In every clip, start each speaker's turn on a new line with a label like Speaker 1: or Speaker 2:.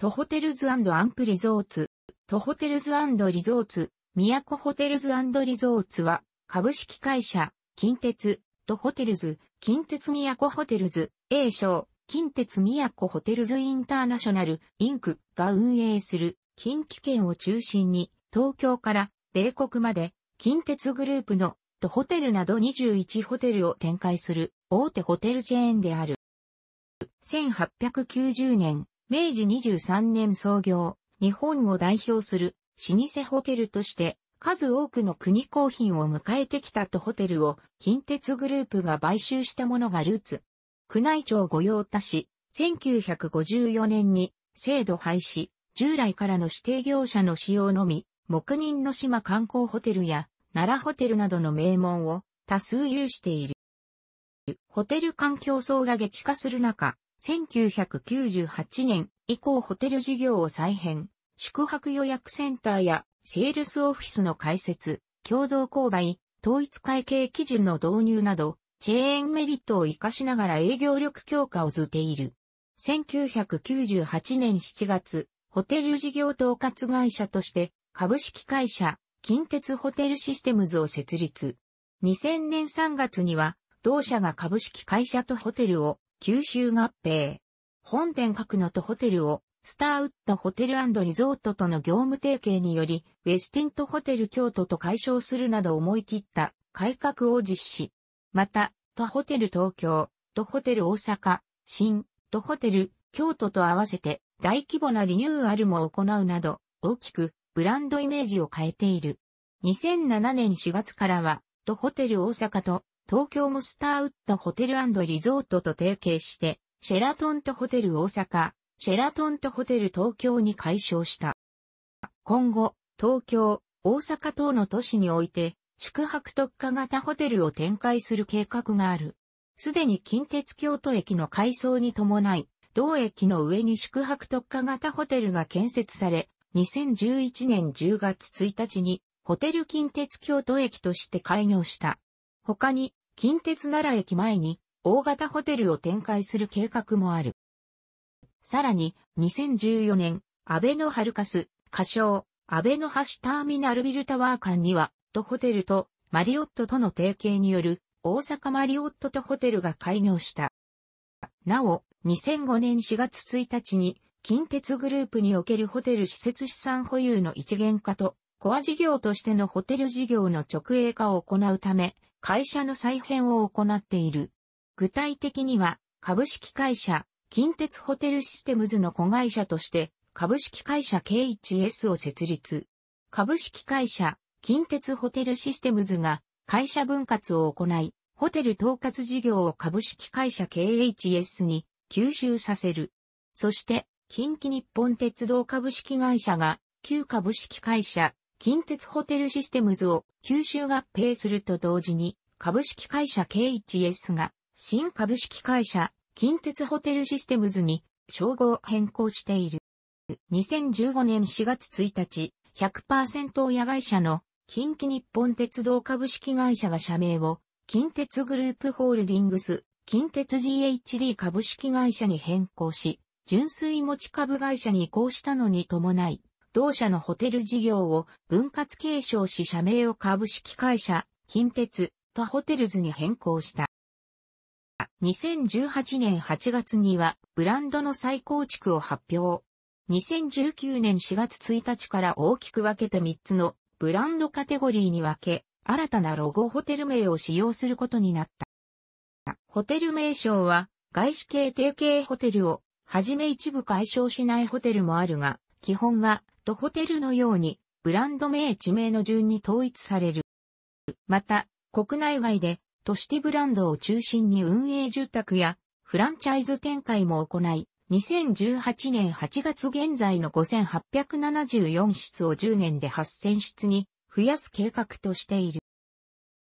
Speaker 1: 都ホテルズアンプリゾーツ、都ホテルズリゾーツ、都ホテルズリゾーツは、株式会社、近鉄、都ホテルズ、近鉄都ホテルズ、A 賞、近鉄都ホテルズインターナショナル、インクが運営する、近畿圏を中心に、東京から米国まで、近鉄グループの都ホテルなど21ホテルを展開する大手ホテルチェーンである。1890年、明治23年創業、日本を代表する老舗ホテルとして数多くの国公品を迎えてきたとホテルを近鉄グループが買収したものがルーツ。宮内庁御用達、1954年に制度廃止、従来からの指定業者の使用のみ、黙認の島観光ホテルや奈良ホテルなどの名門を多数有している。ホテル環境層が激化する中、1998年以降ホテル事業を再編、宿泊予約センターやセールスオフィスの開設、共同購買、統一会計基準の導入など、チェーンメリットを活かしながら営業力強化を図っている。1998年7月、ホテル事業統括会社として、株式会社、近鉄ホテルシステムズを設立。2000年3月には、同社が株式会社とホテルを九州合併。本店各のとホテルを、スターウッドホテルリゾートとの業務提携により、ウェスティントホテル京都と解消するなど思い切った改革を実施。また、都ホテル東京、都ホテル大阪、新、都ホテル、京都と合わせて大規模なリニューアルも行うなど、大きくブランドイメージを変えている。2007年4月からは、都ホテル大阪と東京もスターウッドホテルリゾートと提携して、シェラトンとホテル大阪、シェラトンとホテル東京に改称した。今後、東京、大阪等の都市において、宿泊特化型ホテルを展開する計画がある。すでに近鉄京都駅の改装に伴い、同駅の上に宿泊特化型ホテルが建設され、2011年10月1日にホテル近鉄京都駅として開業した。他に近鉄奈良駅前に大型ホテルを展開する計画もある。さらに、2014年、安倍のハルカス、仮称、安倍の橋ターミナルビルタワー間には、とホテルとマリオットとの提携による大阪マリオットとホテルが開業した。なお、2005年4月1日に、近鉄グループにおけるホテル施設資産保有の一元化と、コア事業としてのホテル事業の直営化を行うため、会社の再編を行っている。具体的には、株式会社、近鉄ホテルシステムズの子会社として、株式会社 K1S を設立。株式会社、近鉄ホテルシステムズが会社分割を行い、ホテル統括事業を株式会社 KHS に吸収させる。そして、近畿日本鉄道株式会社が旧株式会社近鉄ホテルシステムズを吸収合併すると同時に、株式会社 KHS が、新株式会社、近鉄ホテルシステムズに、称号変更している。2015年4月1日、100%親会社の近畿日本鉄道株式会社が社名を、近鉄グループホールディングス、近鉄 GHD 株式会社に変更し、純粋持ち株会社に移行したのに伴い、同社のホテル事業を分割継承し社名を株式会社、近鉄、とホテルズに変更した。2018年8月にはブランドの再構築を発表。2019年4月1日から大きく分けて3つのブランドカテゴリーに分け、新たなロゴホテル名を使用することになった。ホテル名称は外資系定型ホテルをはじめ一部解消しないホテルもあるが、基本はと、ホテルのように、ブランド名地名の順に統一される。また、国内外で、都市ティブランドを中心に運営住宅や、フランチャイズ展開も行い、2018年8月現在の5874室を10年で8000室に増やす計画としている。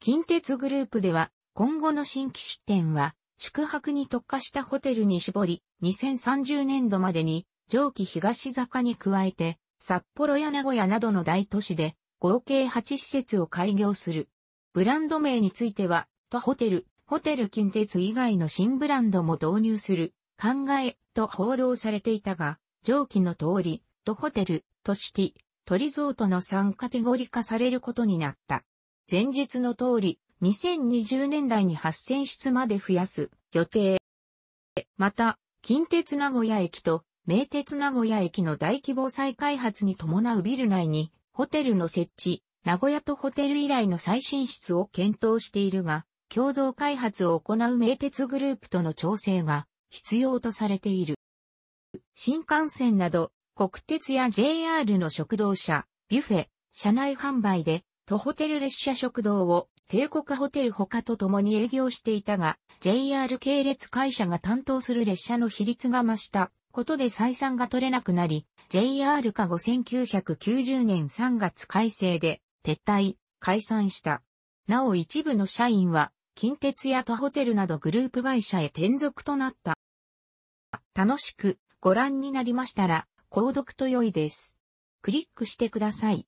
Speaker 1: 近鉄グループでは、今後の新規出店は、宿泊に特化したホテルに絞り、2030年度までに、上記東坂に加えて、札幌や名古屋などの大都市で、合計8施設を開業する。ブランド名については、とホテル、ホテル近鉄以外の新ブランドも導入する、考え、と報道されていたが、上記の通り、とホテル、都市ティ、とリゾートの3カテゴリ化されることになった。前述の通り、2020年代に8000室まで増やす予定。また、近鉄名古屋駅と名鉄名古屋駅の大規模再開発に伴うビル内にホテルの設置、名古屋とホテル以来の最新室を検討しているが、共同開発を行う名鉄グループとの調整が必要とされている。新幹線など国鉄や JR の食堂車、ビュフェ、車内販売で都ホテル列車食堂を帝国ホテル他と共に営業していたが、JR 系列会社が担当する列車の比率が増したことで採算が取れなくなり、JR 化後1990年3月改正で撤退、解散した。なお一部の社員は、近鉄や都ホテルなどグループ会社へ転属となった。楽しくご覧になりましたら、購読と良いです。クリックしてください。